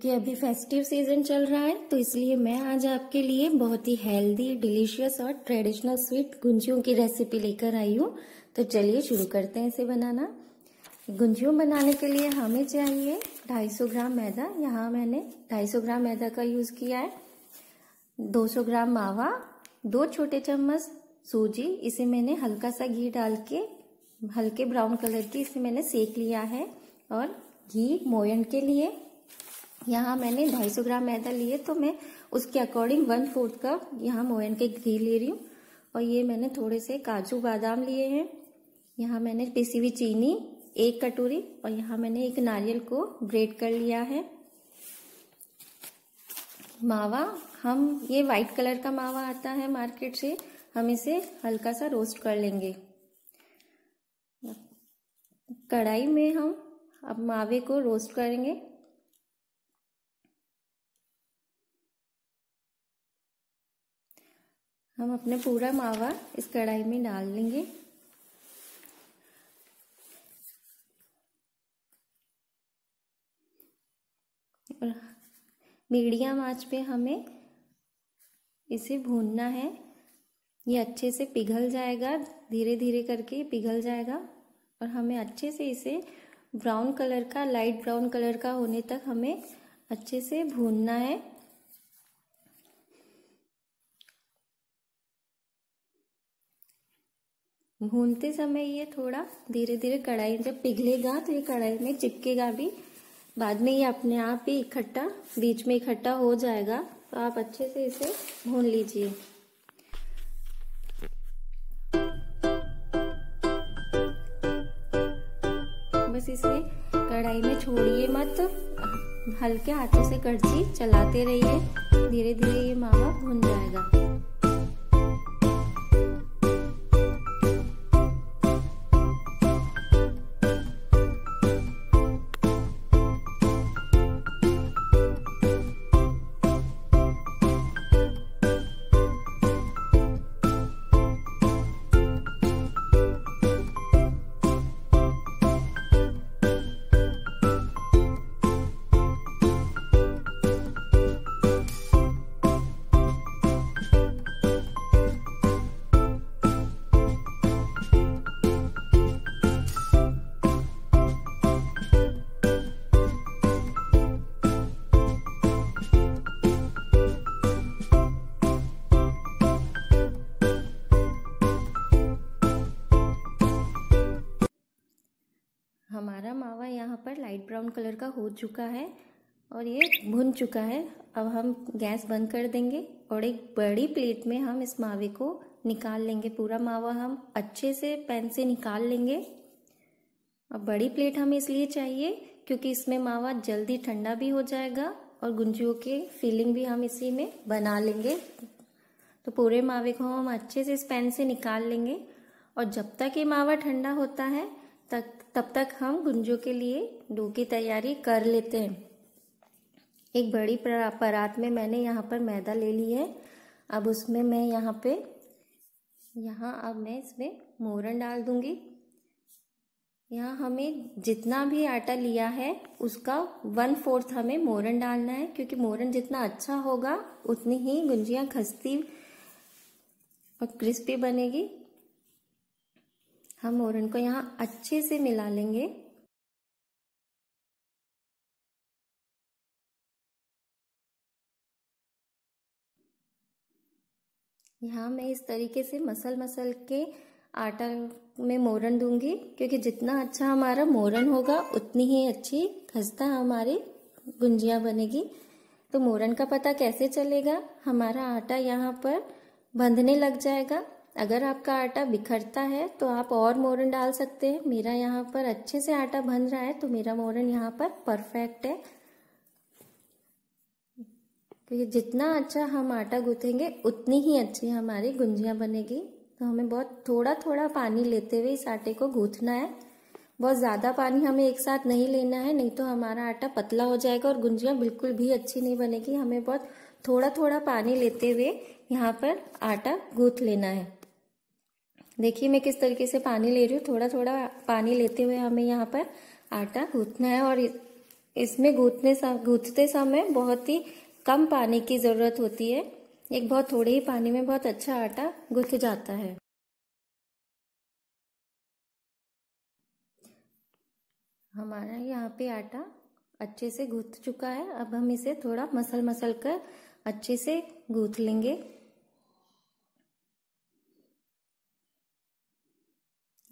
क्योंकि अभी festive season चल रहा है तो इसलिए मैं आज आपके लिए बहुत ही हेल्दी डिलीशियस और ट्रेडिशनल स्वीट गुंजियों की रेसिपी लेकर आई हूँ तो चलिए शुरू करते हैं इसे बनाना गुंजियों बनाने के लिए हमें चाहिए 250 ग्राम मैदा यहाँ मैंने 250 ग्राम मैदा का यूज़ किया है 200 ग्राम मावा दो छोटे चम्मच सूजी इसे मैंने हल्का सा घी डाल के हल्के ब्राउन कलर की इसे मैंने सेक लिया है और घी मोयन के लिए यहाँ मैंने 250 ग्राम मैदा लिए तो मैं उसके अकॉर्डिंग वन फोर्थ कप यहाँ मोयन के घी ले रही हूँ और ये मैंने थोड़े से काजू बादाम लिए हैं यहाँ मैंने पिसी हुई चीनी एक कटोरी और यहाँ मैंने एक नारियल को ग्रेट कर लिया है मावा हम ये वाइट कलर का मावा आता है मार्केट से हम इसे हल्का सा रोस्ट कर लेंगे कढ़ाई में हम अब मावे को रोस्ट करेंगे हम अपने पूरा मावा इस कढ़ाई में डाल लेंगे और मीडियम आंच पे हमें इसे भूनना है ये अच्छे से पिघल जाएगा धीरे धीरे करके पिघल जाएगा और हमें अच्छे से इसे ब्राउन कलर का लाइट ब्राउन कलर का होने तक हमें अच्छे से भूनना है भूनते समय ये थोड़ा धीरे धीरे कढ़ाई जब पिघलेगा तो ये कढ़ाई में चिपकेगा भी बाद में ये अपने आप ही इकट्ठा बीच में इकट्ठा हो जाएगा तो आप अच्छे से इसे भून लीजिए बस इसे कढ़ाई में छोड़िए मत हल्के हाथों से कड़छी चलाते रहिए धीरे धीरे ये मावा भून जाएगा हमारा मावा यहाँ पर लाइट ब्राउन कलर का हो चुका है और ये भुन चुका है अब हम गैस बंद कर देंगे और एक बड़ी प्लेट में हम इस मावे को निकाल लेंगे पूरा मावा हम अच्छे से पैन से निकाल लेंगे अब बड़ी प्लेट हमें इसलिए चाहिए क्योंकि इसमें मावा जल्दी ठंडा भी हो जाएगा और गुंजियों के फीलिंग भी हम इसी में बना लेंगे तो पूरे मावे को हम अच्छे से इस पैन से निकाल लेंगे और जब तक ये मावा ठंडा होता है तक तब तक हम गुंजों के लिए डो की तैयारी कर लेते हैं एक बड़ी परात में मैंने यहाँ पर मैदा ले ली है अब उसमें मैं यहाँ पे यहाँ अब मैं इसमें मोरन डाल दूंगी यहाँ हमें जितना भी आटा लिया है उसका वन फोर्थ हमें मोरन डालना है क्योंकि मोरन जितना अच्छा होगा उतनी ही गुंजियाँ खस्ती और क्रिस्पी बनेगी हम मोरन को यहाँ अच्छे से मिला लेंगे यहाँ मैं इस तरीके से मसल मसल के आटा में मोरन दूंगी क्योंकि जितना अच्छा हमारा मोरन होगा उतनी ही अच्छी खस्ता हमारी गुंजिया बनेगी तो मोरन का पता कैसे चलेगा हमारा आटा यहाँ पर बंधने लग जाएगा अगर आपका आटा बिखरता है तो आप और मोरन डाल सकते हैं मेरा यहाँ पर अच्छे से आटा बन रहा है तो मेरा मोरन यहाँ पर परफेक्ट है क्योंकि तो जितना अच्छा हम आटा गूँथेंगे उतनी ही अच्छी हमारी गुंजियाँ बनेगी तो हमें बहुत थोड़ा थोड़ा पानी लेते हुए इस आटे को गूँथना है बहुत ज़्यादा पानी हमें एक साथ नहीं लेना है नहीं तो हमारा आटा पतला हो जाएगा और गुंजियाँ बिल्कुल भी अच्छी नहीं बनेगी हमें बहुत थोड़ा थोड़ा पानी लेते हुए यहाँ पर आटा गूँथ लेना है देखिए मैं किस तरीके से पानी ले रही हूँ थोड़ा थोड़ा पानी लेते हुए हमें यहाँ पर आटा गूंथना है और इसमें गूंथने गूंथते समय बहुत ही कम पानी की ज़रूरत होती है एक बहुत थोड़े ही पानी में बहुत अच्छा आटा गुथ जाता है हमारा यहाँ पे आटा अच्छे से गूंथ चुका है अब हम इसे थोड़ा मसल मसल कर अच्छे से गूंथ लेंगे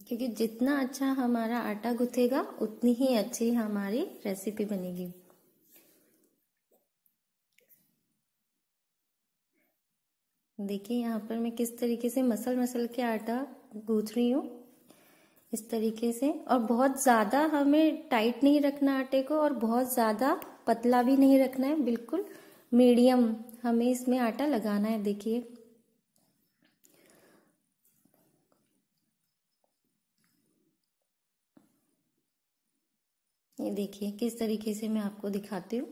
क्योंकि जितना अच्छा हमारा आटा गुथेगा उतनी ही अच्छी हमारी रेसिपी बनेगी देखिए यहाँ पर मैं किस तरीके से मसल मसल के आटा गूथ रही हूँ इस तरीके से और बहुत ज़्यादा हमें टाइट नहीं रखना आटे को और बहुत ज़्यादा पतला भी नहीं रखना है बिल्कुल मीडियम हमें इसमें आटा लगाना है देखिए ये देखिए किस तरीके से मैं आपको दिखाती हूँ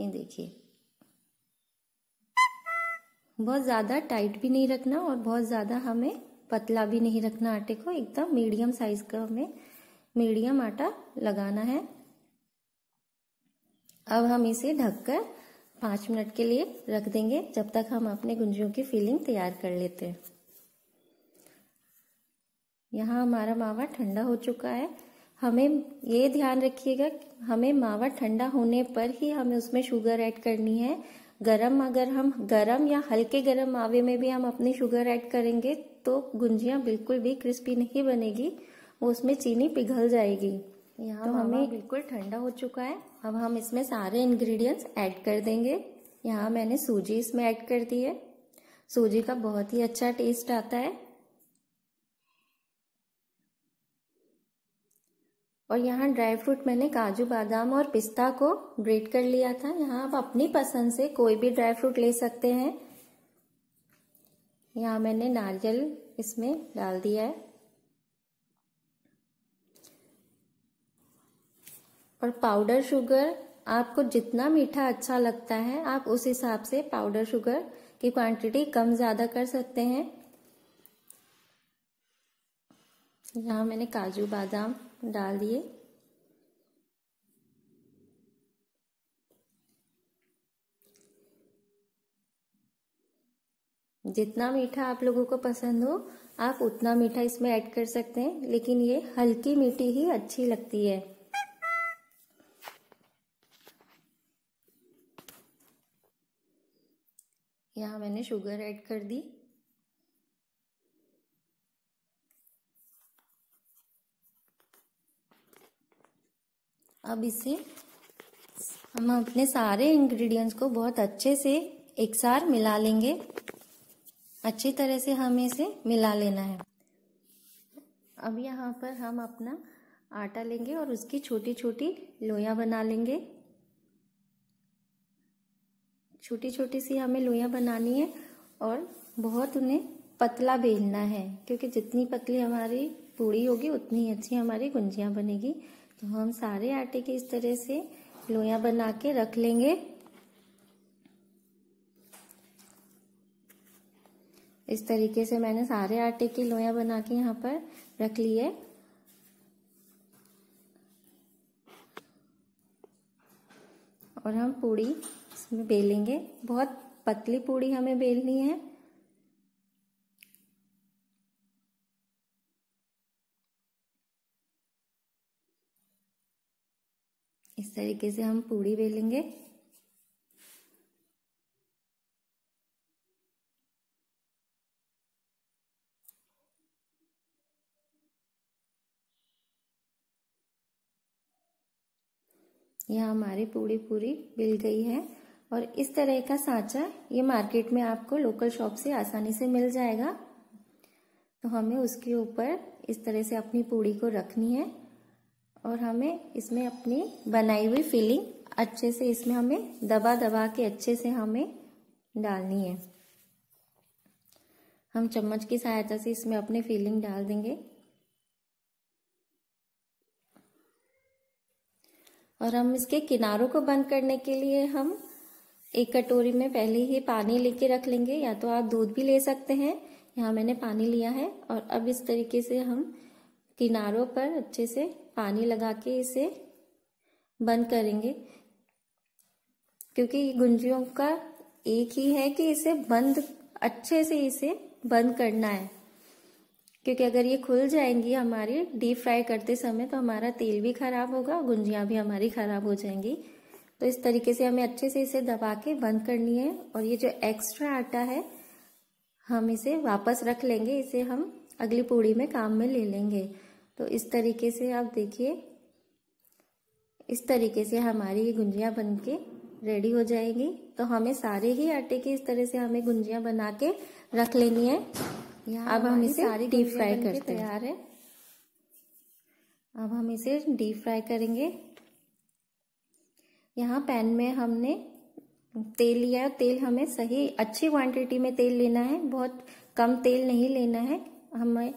ये देखिए बहुत ज़्यादा टाइट भी नहीं रखना और बहुत ज़्यादा हमें पतला भी नहीं रखना आटे को एकदम मीडियम साइज का हमें मीडियम आटा लगाना है अब हम इसे ढककर पाँच मिनट के लिए रख देंगे जब तक हम अपने गुंजियों की फिलिंग तैयार कर लेते हैं यहाँ हमारा मावा ठंडा हो चुका है हमें ये ध्यान रखिएगा हमें मावा ठंडा होने पर ही हमें उसमें शुगर ऐड करनी है गरम अगर हम गरम या हल्के गरम मावे में भी हम अपनी शुगर ऐड करेंगे तो गुंजियाँ बिल्कुल भी क्रिस्पी नहीं बनेगी वो उसमें चीनी पिघल जाएगी यहाँ तो हमें बिल्कुल ठंडा हो चुका है अब हम इसमें सारे इंग्रेडिएंट्स ऐड कर देंगे यहाँ मैंने सूजी इसमें ऐड कर दी है सूजी का बहुत ही अच्छा टेस्ट आता है और यहाँ ड्राई फ्रूट मैंने काजू बादाम और पिस्ता को ग्रेट कर लिया था यहाँ आप अपनी पसंद से कोई भी ड्राई फ्रूट ले सकते हैं यहाँ मैंने नारियल इसमें डाल दिया है और पाउडर शुगर आपको जितना मीठा अच्छा लगता है आप उस हिसाब से पाउडर शुगर की क्वांटिटी कम ज़्यादा कर सकते हैं यहाँ मैंने काजू बादाम डाल दिए जितना मीठा आप लोगों को पसंद हो आप उतना मीठा इसमें ऐड कर सकते हैं लेकिन ये हल्की मीठी ही अच्छी लगती है यहाँ मैंने शुगर ऐड कर दी अब इसे हम अपने सारे इंग्रेडिएंट्स को बहुत अच्छे से एक सार मिला लेंगे अच्छी तरह से हमें इसे मिला लेना है अब यहाँ पर हम अपना आटा लेंगे और उसकी छोटी छोटी लोया बना लेंगे छोटी छोटी सी हमें लोया बनानी है और बहुत उन्हें पतला बेलना है क्योंकि जितनी पतली हमारी पूड़ी होगी उतनी अच्छी हमारी गुंजियाँ बनेगी तो हम सारे आटे के इस तरह से लोया बना के रख लेंगे इस तरीके से मैंने सारे आटे की लोया बना के यहाँ पर रख ली है और हम पूड़ी इसमें बेलेंगे बहुत पतली पूड़ी हमें बेलनी है इस तरीके से हम पूड़ी बेलेंगे यह हमारी पूड़ी पूरी बिल गई है और इस तरह का सांचा ये मार्केट में आपको लोकल शॉप से आसानी से मिल जाएगा तो हमें उसके ऊपर इस तरह से अपनी पूड़ी को रखनी है और हमें इसमें अपनी बनाई हुई फीलिंग अच्छे से इसमें हमें दबा दबा के अच्छे से हमें डालनी है हम चम्मच की सहायता से इसमें अपने फीलिंग डाल देंगे और हम इसके किनारों को बंद करने के लिए हम एक कटोरी में पहले ही पानी लेके रख लेंगे या तो आप दूध भी ले सकते हैं यहाँ मैंने पानी लिया है और अब इस तरीके से हम किनारों पर अच्छे से पानी लगा के इसे बंद करेंगे क्योंकि गुंजियों का एक ही है कि इसे बंद अच्छे से इसे बंद करना है क्योंकि अगर ये खुल जाएंगी हमारी डीप फ्राई करते समय तो हमारा तेल भी खराब होगा गुंजियां भी हमारी खराब हो जाएंगी तो इस तरीके से हमें अच्छे से इसे दबा के बंद करनी है और ये जो एक्स्ट्रा आटा है हम इसे वापस रख लेंगे इसे हम अगली पूड़ी में काम में ले लेंगे तो इस तरीके से आप देखिए इस तरीके से हमारी ये गुंजियाँ बन के रेडी हो जाएगी तो हमें सारे ही आटे की इस तरह से हमें गुंजियाँ बना के रख लेनी है अब हम इसे डीप फ्राई करते तैयार है अब हम इसे डीप फ्राई करेंगे यहाँ पैन में हमने तेल लिया तेल हमें सही अच्छी क्वांटिटी में तेल लेना है बहुत कम तेल नहीं लेना है हमें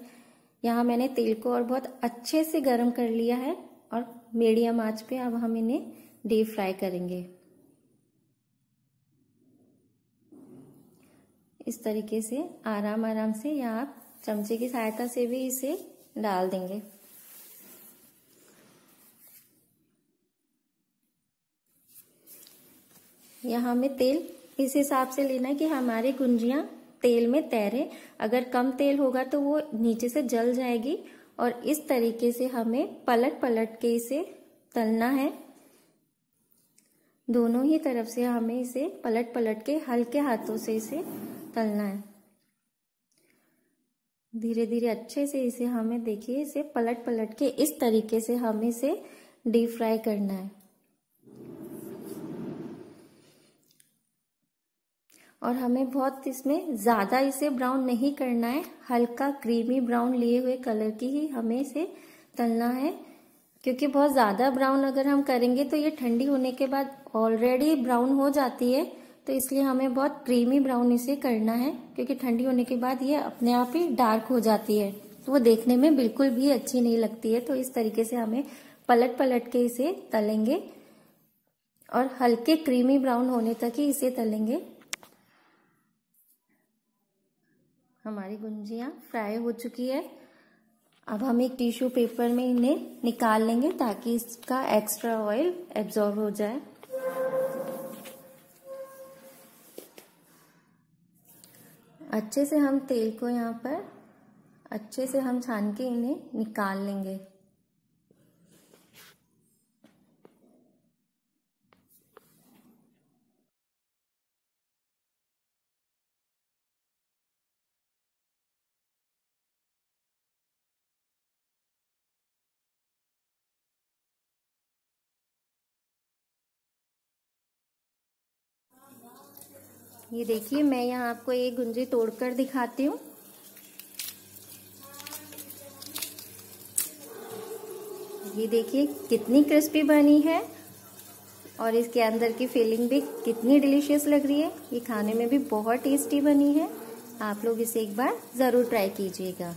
यहाँ मैंने तेल को और बहुत अच्छे से गर्म कर लिया है और मीडियम आंच पे अब हम इन्हें डीप फ्राई करेंगे इस तरीके से आराम आराम से या आप चमचे की सहायता से भी इसे डाल देंगे यहाँ हमें तेल इस हिसाब से लेना है कि हमारी गुंजियाँ तेल में तैरे अगर कम तेल होगा तो वो नीचे से जल जाएगी और इस तरीके से हमें पलट पलट के इसे तलना है दोनों ही तरफ से हमें इसे पलट पलट के हल्के हाथों से इसे तलना है धीरे धीरे अच्छे से इसे हमें देखिए इसे पलट पलट के इस तरीके से हमें इसे डीप फ्राई करना है और हमें बहुत इसमें ज़्यादा इसे ब्राउन नहीं करना है हल्का क्रीमी ब्राउन लिए हुए कलर की ही हमें इसे तलना है क्योंकि बहुत ज़्यादा ब्राउन अगर हम करेंगे तो ये ठंडी होने के बाद ऑलरेडी ब्राउन हो जाती है तो इसलिए हमें बहुत क्रीमी ब्राउन इसे करना है क्योंकि ठंडी होने के बाद ये अपने आप ही डार्क हो जाती है तो वो देखने में बिल्कुल भी अच्छी नहीं लगती है तो इस तरीके से हमें पलट पलट के इसे तलेंगे और हल्के क्रीमी ब्राउन होने तक ही इसे तलेंगे हमारी गुंजियाँ फ्राई हो चुकी है अब हम एक टिश्यू पेपर में इन्हें निकाल लेंगे ताकि इसका एक्स्ट्रा ऑयल एब्जॉर्ब हो जाए अच्छे से हम तेल को यहाँ पर अच्छे से हम छान के इन्हें निकाल लेंगे ये देखिए मैं यहाँ आपको एक गुंजी तोड़कर दिखाती हूँ ये देखिए कितनी क्रिस्पी बनी है और इसके अंदर की फीलिंग भी कितनी डिलीशियस लग रही है ये खाने में भी बहुत टेस्टी बनी है आप लोग इसे एक बार ज़रूर ट्राई कीजिएगा